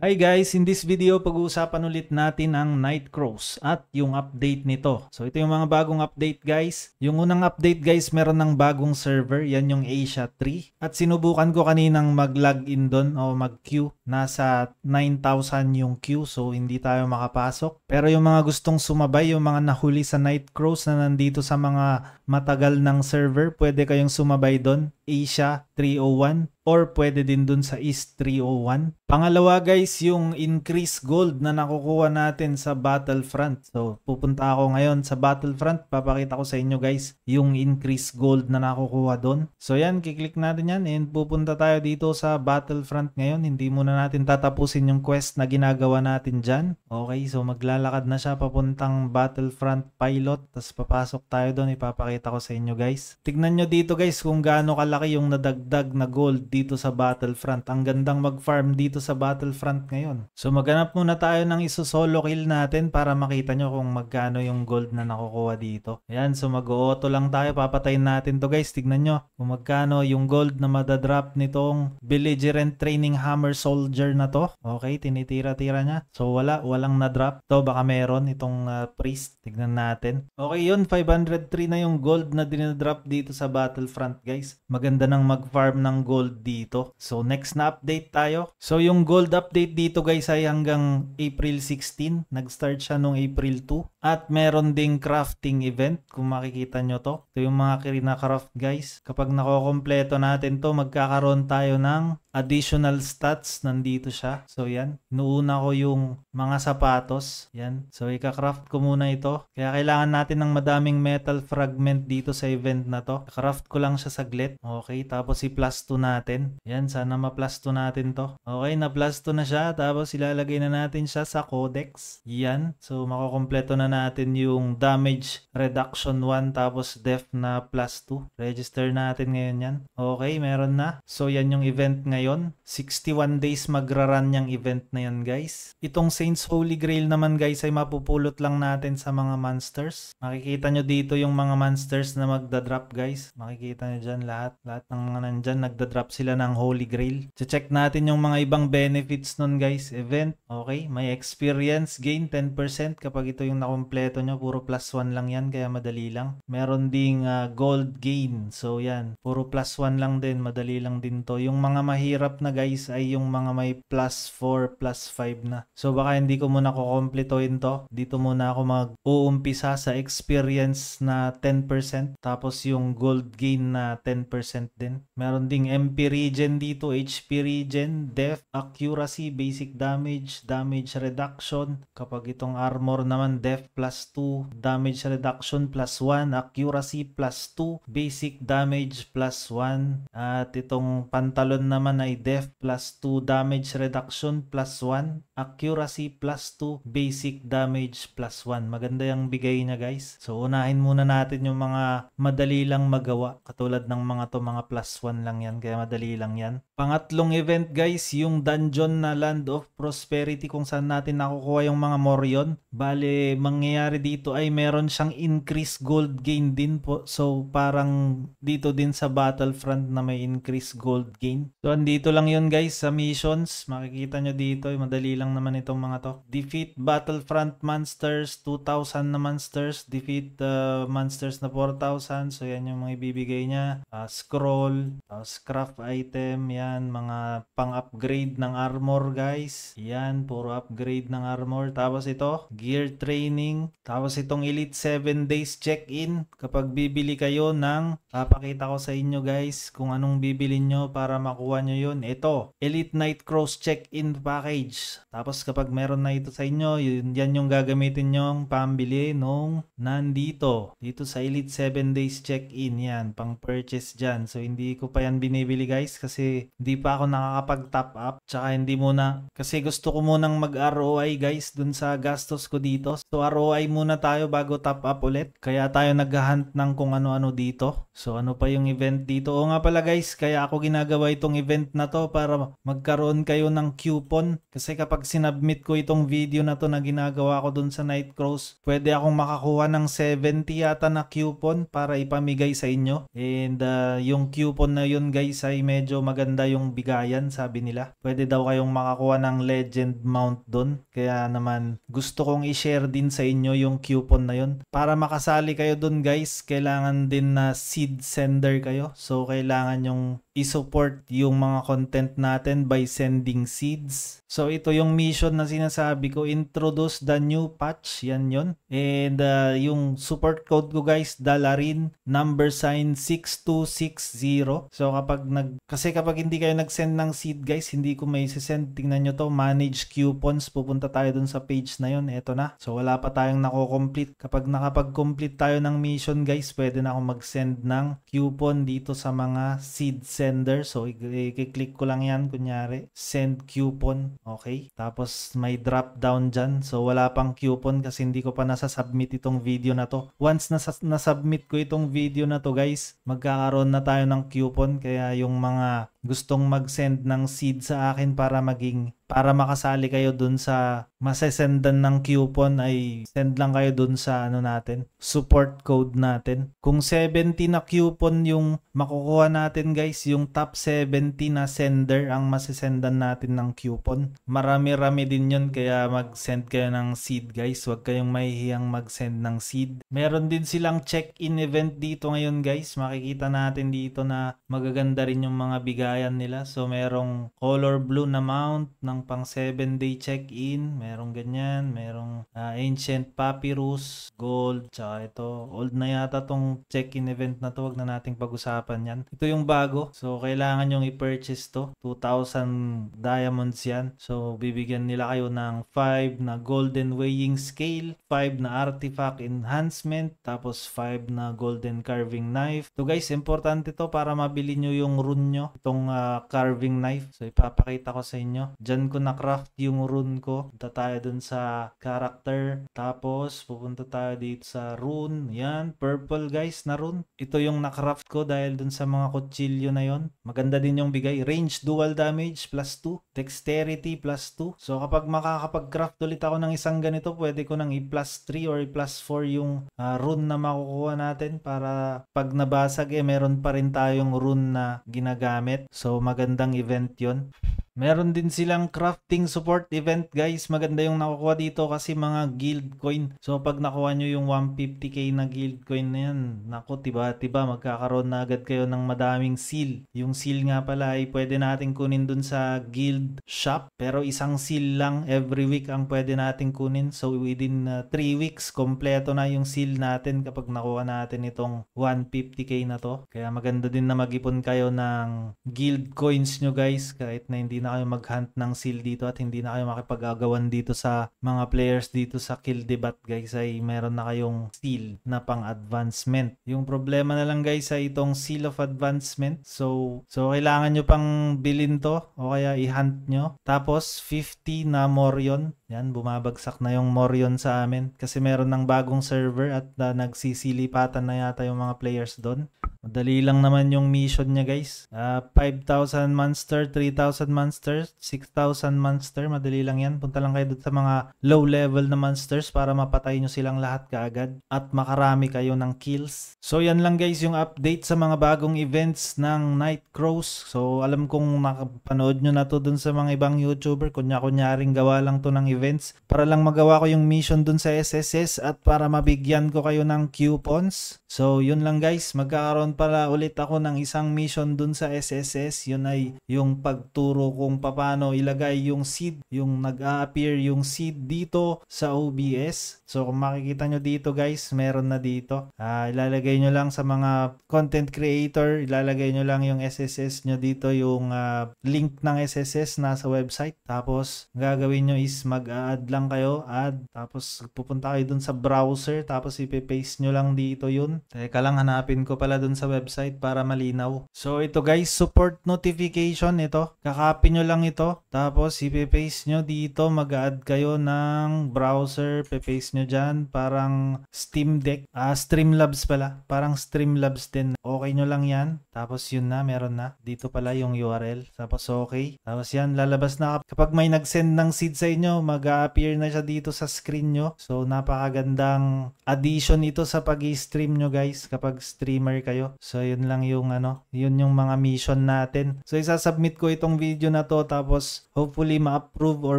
Hi guys, in this video pag-uusapan ulit natin ang Night Crows at yung update nito. So ito yung mga bagong update guys. Yung unang update guys, meron ng bagong server, yan yung Asia 3. At sinubukan ko kaninang mag-login doon o mag-queue. Nasa 9,000 yung queue so hindi tayo makapasok. Pero yung mga gustong sumabay, yung mga nahuli sa Night Crows na nandito sa mga matagal ng server, pwede kayong sumabay doon. Asia 301 or pwede din dun sa East 301. Pangalawa guys, yung increase gold na nakukuha natin sa Battlefront. So, pupunta ako ngayon sa Battlefront. Papakita ko sa inyo guys yung increase gold na nakukuha doon. So, yan. Kiklik natin yan and pupunta tayo dito sa Battlefront ngayon. Hindi muna natin tatapusin yung quest na ginagawa natin dyan. Okay, so maglalakad na siya papuntang Battlefront Pilot. Tapos papasok tayo doon. Ipapakita ko sa inyo guys. Tignan nyo dito guys kung gaano kalaki malaki yung nadagdag na gold dito sa Battlefront. Ang gandang mag-farm dito sa Battlefront ngayon. So maghanap muna tayo ng iso solo kill natin para makita nyo kung magkano yung gold na nakukuha dito. Ayan, so mag-auto lang tayo. Papatayin natin to guys. Tignan nyo kung magkano yung gold na madadrop nitong belligerent training hammer soldier na to. Okay, tinitira-tira niya. So wala, walang na-drop. To baka meron itong uh, priest. Tignan natin. Okay yun, 503 na yung gold na dinadrop dito sa Battlefront guys. Maganda ganda nang mag-farm ng gold dito. So next na update tayo. So yung gold update dito guys ay hanggang April 16. Nag-start siya nung April 2. At meron ding crafting event kung makikita nyo to. Ito yung mga Craft guys. Kapag nakokompleto natin to, magkakaroon tayo ng additional stats. Nandito siya. So yan. Nuuna ko yung mga sapatos. Yan. So ikakraft ko muna ito. Kaya kailangan natin ng madaming metal fragment dito sa event na to. Craft ko lang siya saglit. Okay. Tapos i-plus 2 natin. Yan. Sana ma-plus 2 natin to. Okay. Na-plus 2 na siya. Tapos ilalagay na natin siya sa codex. Yan. So makokompleto na natin yung damage reduction 1 tapos def na plus 2. Register natin ngayon yan. Okay, meron na. So yan yung event ngayon. 61 days magraran yung event na yan guys. Itong Saints Holy Grail naman guys ay mapupulot lang natin sa mga monsters. Makikita nyo dito yung mga monsters na magda-drop guys. Makikita nyo dyan lahat. Lahat ng mga nandyan nagda-drop sila ng Holy Grail. Check natin yung mga ibang benefits nun guys. Event, okay. May experience gain 10% kapag ito yung nakumpulot kompleto nyo, puro plus 1 lang yan, kaya madali lang. Meron ding uh, gold gain, so yan, puro plus 1 lang din, madali lang din to. Yung mga mahirap na guys ay yung mga may plus 4, plus 5 na. So baka hindi ko muna kukompletoin to. Dito muna ako mag-uumpisa sa experience na 10%, tapos yung gold gain na 10% din. Meron ding MP regen dito, HP regen, def, accuracy, basic damage, damage reduction. Kapag itong armor naman, def plus 2, damage reduction plus 1, accuracy plus 2, basic damage plus 1, at itong pantalon naman ay def plus 2, damage reduction plus 1, accuracy plus 2, basic damage plus 1. Maganda yung bigay niya guys. So unahin muna natin yung mga madali lang magawa. Katulad ng mga to mga plus 1 lang yan. Kaya madali lang yan. Pangatlong event guys, yung dungeon na Land of Prosperity kung saan natin nakukuha yung mga Morion. Bale, mangyayari dito ay meron siyang increase gold gain din po. So parang dito din sa Battlefront na may increase gold gain. So andito lang yun guys sa missions. Makikita nyo dito, madali lang lang naman itong mga to. Defeat Battlefront Monsters, 2,000 na monsters. Defeat uh, monsters na 4,000. So yan yung mga ibibigay niya. Uh, scroll, uh, ah, craft item, yan. Mga pang-upgrade ng armor guys. Yan, puro upgrade ng armor. Tapos ito, gear training. Tapos itong Elite 7 days check-in. Kapag bibili kayo ng, papakita ah, ko sa inyo guys kung anong bibili nyo para makuha nyo yun. Ito, Elite Night Cross check-in package. Tapos tapos kapag meron na ito sa inyo, yun, yan yung gagamitin nyong pambili nung nandito. Dito sa Elite 7 Days Check-in yan, pang purchase dyan. So hindi ko pa yan binibili guys kasi hindi pa ako nakakapag-top up. Tsaka hindi muna, kasi gusto ko munang mag-ROI guys dun sa gastos ko dito. So ROI muna tayo bago top up ulit. Kaya tayo naghahunt ng kung ano-ano dito. So ano pa yung event dito? O nga pala guys, kaya ako ginagawa itong event na to para magkaroon kayo ng coupon. Kasi kapag kapag sinubmit ko itong video na to na ginagawa ko dun sa Night Crows, pwede akong makakuha ng 70 yata na coupon para ipamigay sa inyo. And uh, yung coupon na yun guys ay medyo maganda yung bigayan sabi nila. Pwede daw kayong makakuha ng legend mount dun. Kaya naman gusto kong i-share din sa inyo yung coupon na yun. Para makasali kayo dun guys, kailangan din na seed sender kayo. So kailangan yung i-support yung mga content natin by sending seeds. So ito yung mission na sinasabi ko, introduce the new patch, yan yon. And uh, yung support code ko guys, dalarin number sign 6260. So kapag nag kasi kapag hindi kayo nag-send ng seed guys, hindi ko may send. Tingnan niyo to, manage coupons. Pupunta tayo dun sa page na yon. Ito na. So wala pa tayong nako-complete. Kapag nakapag-complete tayo ng mission guys, pwede na akong mag-send ng coupon dito sa mga seeds sender. So, i-click ko lang yan, kunyari. Send coupon. Okay. Tapos, may drop down dyan. So, wala pang coupon kasi hindi ko pa nasa-submit itong video na to. Once nasa- submit ko itong video na to, guys, magkakaroon na tayo ng coupon. Kaya, yung mga gustong mag-send ng seed sa akin para maging para makasali kayo dun sa masesendan ng coupon ay send lang kayo dun sa ano natin, support code natin. Kung 70 na coupon yung makukuha natin guys, yung top 70 na sender ang masesendan natin ng coupon. Marami-rami din yun kaya mag-send kayo ng seed guys. Huwag kayong mahihiyang mag-send ng seed. Meron din silang check-in event dito ngayon guys. Makikita natin dito na magaganda rin yung mga bigayan nila. So merong color blue na mount ng pang 7 day check-in, merong ganyan, merong uh, ancient papyrus, gold, tsaka ito, old na yata tong check-in event na to, wag na nating pag-usapan yan. Ito yung bago, so kailangan yung i-purchase to, 2,000 diamonds yan. So bibigyan nila kayo ng 5 na golden weighing scale, 5 na artifact enhancement, tapos 5 na golden carving knife. So guys, importante to para mabili nyo yung rune nyo, itong uh, carving knife. So ipapakita ko sa inyo. Diyan ko na-craft yung rune ko. Punta tayo dun sa character. Tapos, pupunta tayo dito sa rune. Yan, purple guys na rune. Ito yung na-craft ko dahil dun sa mga kutsilyo na yon. Maganda din yung bigay. Range dual damage plus 2. Dexterity plus 2. So, kapag makakapag-craft ulit ako ng isang ganito, pwede ko nang i-plus 3 or i-plus 4 yung uh, rune na makukuha natin para pag nabasag eh, meron pa rin tayong rune na ginagamit. So, magandang event yon Meron din silang crafting support event guys. Maganda yung nakukuha dito kasi mga guild coin. So pag nakuha nyo yung 150k na guild coin na yan, naku tiba tiba magkakaroon na agad kayo ng madaming seal. Yung seal nga pala ay pwede natin kunin dun sa guild shop. Pero isang seal lang every week ang pwede natin kunin. So within 3 uh, weeks, kompleto na yung seal natin kapag nakuha natin itong 150k na to. Kaya maganda din na mag-ipon kayo ng guild coins nyo guys kahit na hindi na na kayo mag-hunt ng seal dito at hindi na kayo makipagagawan dito sa mga players dito sa kill debat guys ay meron na kayong seal na pang advancement. Yung problema na lang guys sa itong seal of advancement. So, so kailangan nyo pang bilin to o kaya i-hunt nyo. Tapos 50 na Morion. Yan, bumabagsak na yung Morion sa amin kasi meron ng bagong server at uh, nagsisilipatan na yata yung mga players doon. Madali lang naman yung mission niya guys. Uh, ah, 5,000 monster, 3,000 monster, 6,000 monster. Madali lang yan. Punta lang kayo doon sa mga low level na monsters para mapatay nyo silang lahat kaagad at makarami kayo ng kills. So yan lang guys yung update sa mga bagong events ng Night Crows. So alam kong nakapanood nyo na to doon sa mga ibang YouTuber. Kunya-kunyaring gawa lang to ng events para lang magawa ko yung mission doon sa SSS at para mabigyan ko kayo ng coupons. So yun lang guys. Magkakaroon nagkaroon pala ulit ako ng isang mission dun sa SSS. Yun ay yung pagturo kung paano ilagay yung seed, yung nag-a-appear yung seed dito sa OBS. So kung makikita nyo dito guys, meron na dito. Uh, ilalagay nyo lang sa mga content creator, ilalagay nyo lang yung SSS nyo dito, yung uh, link ng SSS nasa website. Tapos gagawin nyo is mag-add lang kayo, add. Tapos pupunta kayo dun sa browser, tapos ipipaste nyo lang dito yun. Teka lang, hanapin ko pala dun sa website para malinaw. So ito guys, support notification ito. Kakopy nyo lang ito. Tapos ipe-paste nyo dito. Mag-add kayo ng browser. Pe-paste nyo dyan. Parang Steam Deck. Ah, Streamlabs pala. Parang Streamlabs din. Okay nyo lang yan. Tapos yun na, meron na. Dito pala yung URL. Tapos okay. Tapos yan, lalabas na. Kapag may nag-send ng seed sa inyo, mag-appear na siya dito sa screen nyo. So napakagandang addition ito sa pag-stream nyo guys kapag streamer kayo tayo. So yun lang yung ano, yun yung mga mission natin. So isasubmit ko itong video na to tapos hopefully ma-approve or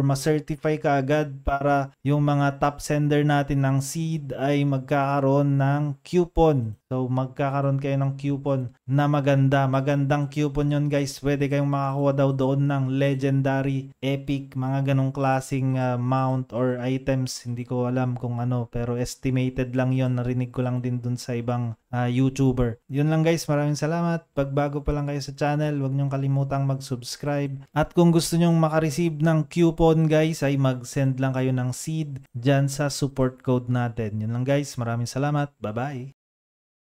ma-certify ka agad para yung mga top sender natin ng seed ay magkakaroon ng coupon So magkakaroon kayo ng coupon na maganda. Magandang coupon yon guys. Pwede kayong makakuha daw doon ng legendary, epic, mga ganong klaseng uh, mount or items. Hindi ko alam kung ano pero estimated lang yon Narinig ko lang din doon sa ibang uh, YouTuber. Yun lang guys. Maraming salamat. Pag bago pa lang kayo sa channel, huwag nyong kalimutang mag-subscribe. At kung gusto nyong makareceive ng coupon guys ay mag-send lang kayo ng seed dyan sa support code natin. Yun lang guys. Maraming salamat. Bye-bye.